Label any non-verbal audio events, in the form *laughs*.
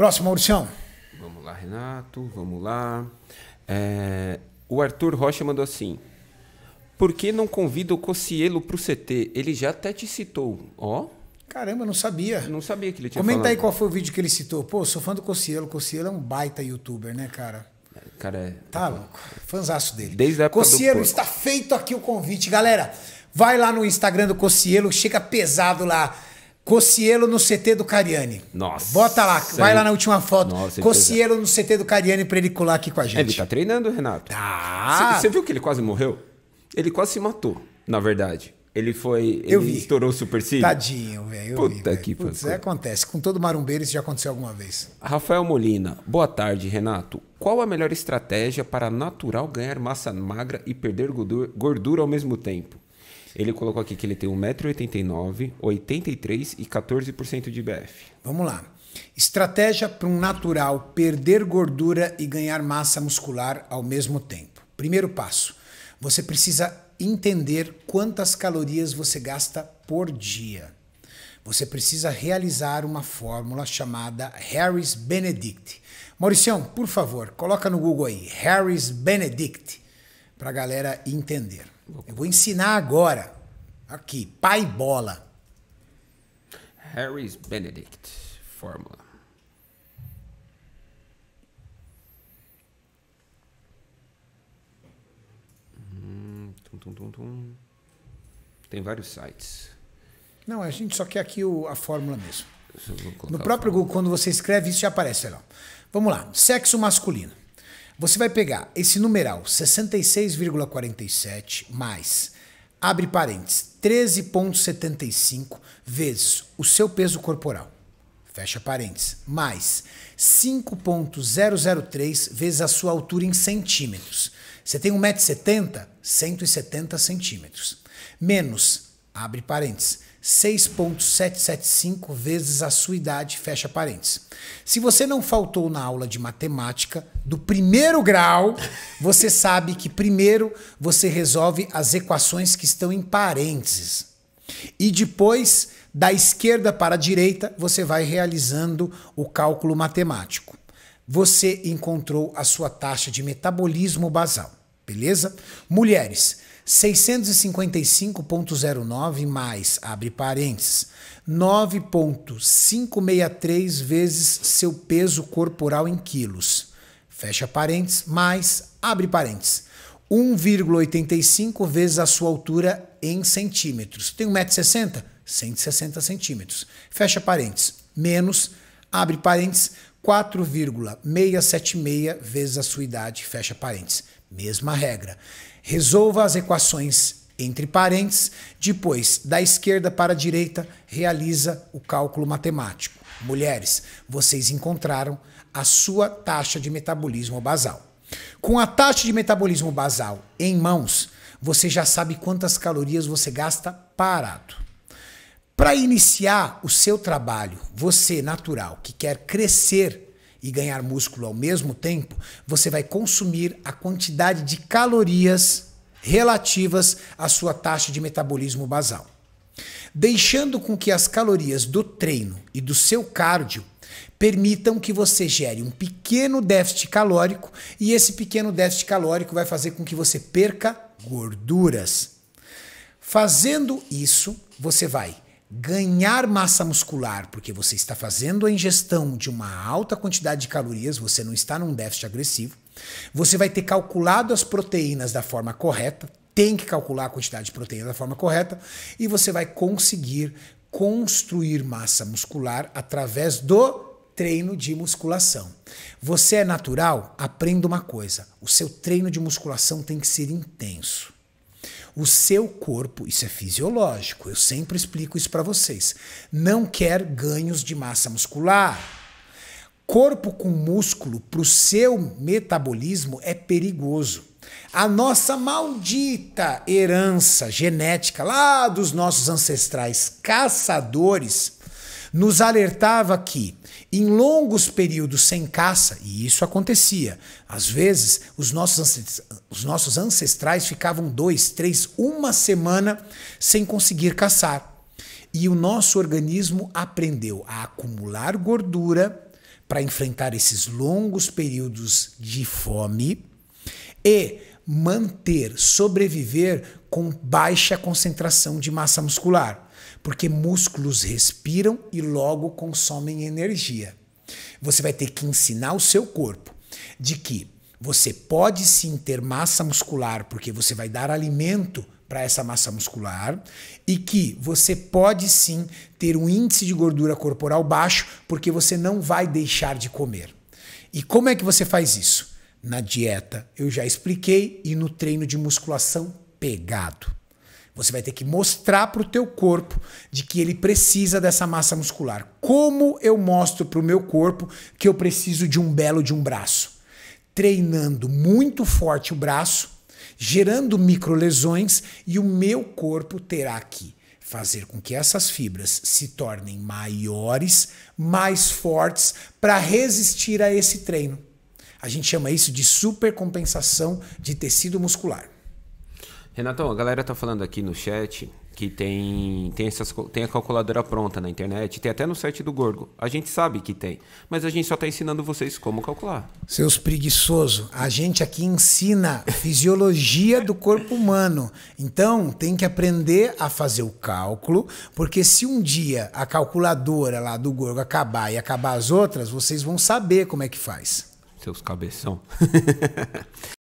Próximo, Maurício. Vamos lá, Renato, vamos lá. É, o Arthur Rocha mandou assim. Por que não convida o Cocielo o CT? Ele já até te citou, ó. Caramba, não sabia. Não sabia que ele tinha Comenta falado. aí qual foi o vídeo que ele citou. Pô, sou fã do Cocielo. Cocielo é um baita youtuber, né, cara? É, cara, é... Tá louco. Fanzaço dele. Desde a época Cocielo, está feito aqui o convite. Galera, vai lá no Instagram do Cocielo, chega pesado lá. Cocielo no CT do Cariani. Nossa. Bota lá, vai lá na última foto. Cocielo no CT do Cariani pra ele colar aqui com a é, gente. Ele tá treinando, Renato. Tá. Você viu que ele quase morreu? Ele quase se matou, na verdade. Ele foi. Eu ele vi. estourou o supercílio. Tadinho, velho. Puta vi, que pariu. É, acontece. Com todo marumbeiro isso já aconteceu alguma vez. Rafael Molina, boa tarde, Renato. Qual a melhor estratégia para natural ganhar massa magra e perder gordura ao mesmo tempo? Ele colocou aqui que ele tem 1,89m, 83% e 14% de BF. Vamos lá. Estratégia para um natural perder gordura e ganhar massa muscular ao mesmo tempo. Primeiro passo: você precisa entender quantas calorias você gasta por dia. Você precisa realizar uma fórmula chamada Harris Benedict. Mauricião, por favor, coloca no Google aí Harris Benedict para a galera entender. Eu vou ensinar agora. Aqui, pai bola. Harry's Benedict Fórmula. Hum, tum, tum, tum, Tem vários sites. Não, a gente só quer aqui o, a fórmula mesmo. No próprio Google, quando você escreve, isso já aparece, lá. Vamos lá. Sexo masculino. Você vai pegar esse numeral 66,47 mais, abre parênteses, 13,75 vezes o seu peso corporal, fecha parênteses, mais 5,003 vezes a sua altura em centímetros. Você tem 1,70m, 170 centímetros. Menos, abre parênteses, 6.775 vezes a sua idade, fecha parênteses. Se você não faltou na aula de matemática do primeiro grau, você sabe que primeiro você resolve as equações que estão em parênteses. E depois, da esquerda para a direita, você vai realizando o cálculo matemático. Você encontrou a sua taxa de metabolismo basal, beleza? Mulheres, 655.09 mais, abre parênteses, 9.563 vezes seu peso corporal em quilos, fecha parênteses, mais, abre parênteses, 1,85 vezes a sua altura em centímetros. Tem 1,60m? 160 centímetros. Fecha parênteses, menos, abre parênteses, 4,676 vezes a sua idade, fecha parênteses. Mesma regra. Resolva as equações entre parênteses, depois, da esquerda para a direita, realiza o cálculo matemático. Mulheres, vocês encontraram a sua taxa de metabolismo basal. Com a taxa de metabolismo basal em mãos, você já sabe quantas calorias você gasta parado. Para iniciar o seu trabalho, você natural que quer crescer e ganhar músculo ao mesmo tempo, você vai consumir a quantidade de calorias relativas à sua taxa de metabolismo basal. Deixando com que as calorias do treino e do seu cardio permitam que você gere um pequeno déficit calórico e esse pequeno déficit calórico vai fazer com que você perca gorduras. Fazendo isso, você vai ganhar massa muscular, porque você está fazendo a ingestão de uma alta quantidade de calorias, você não está num déficit agressivo. Você vai ter calculado as proteínas da forma correta, tem que calcular a quantidade de proteína da forma correta, e você vai conseguir construir massa muscular através do treino de musculação. Você é natural? Aprenda uma coisa: o seu treino de musculação tem que ser intenso. O seu corpo, isso é fisiológico, eu sempre explico isso para vocês, não quer ganhos de massa muscular. Corpo com músculo para o seu metabolismo é perigoso. A nossa maldita herança genética lá dos nossos ancestrais caçadores nos alertava que em longos períodos sem caça, e isso acontecia, às vezes os nossos, os nossos ancestrais ficavam dois, três, uma semana sem conseguir caçar. E o nosso organismo aprendeu a acumular gordura para enfrentar esses longos períodos de fome e manter, sobreviver com baixa concentração de massa muscular porque músculos respiram e logo consomem energia. Você vai ter que ensinar o seu corpo de que você pode sim ter massa muscular, porque você vai dar alimento para essa massa muscular, e que você pode sim ter um índice de gordura corporal baixo, porque você não vai deixar de comer. E como é que você faz isso? Na dieta eu já expliquei e no treino de musculação pegado. Você vai ter que mostrar para o teu corpo de que ele precisa dessa massa muscular. Como eu mostro para o meu corpo que eu preciso de um belo de um braço? Treinando muito forte o braço, gerando microlesões e o meu corpo terá que fazer com que essas fibras se tornem maiores, mais fortes para resistir a esse treino. A gente chama isso de supercompensação de tecido muscular. Renatão, a galera tá falando aqui no chat que tem, tem, essas, tem a calculadora pronta na internet, tem até no site do Gorgo. A gente sabe que tem, mas a gente só está ensinando vocês como calcular. Seus preguiçosos, a gente aqui ensina fisiologia do corpo humano. Então, tem que aprender a fazer o cálculo, porque se um dia a calculadora lá do Gorgo acabar e acabar as outras, vocês vão saber como é que faz. Seus cabeção. *laughs*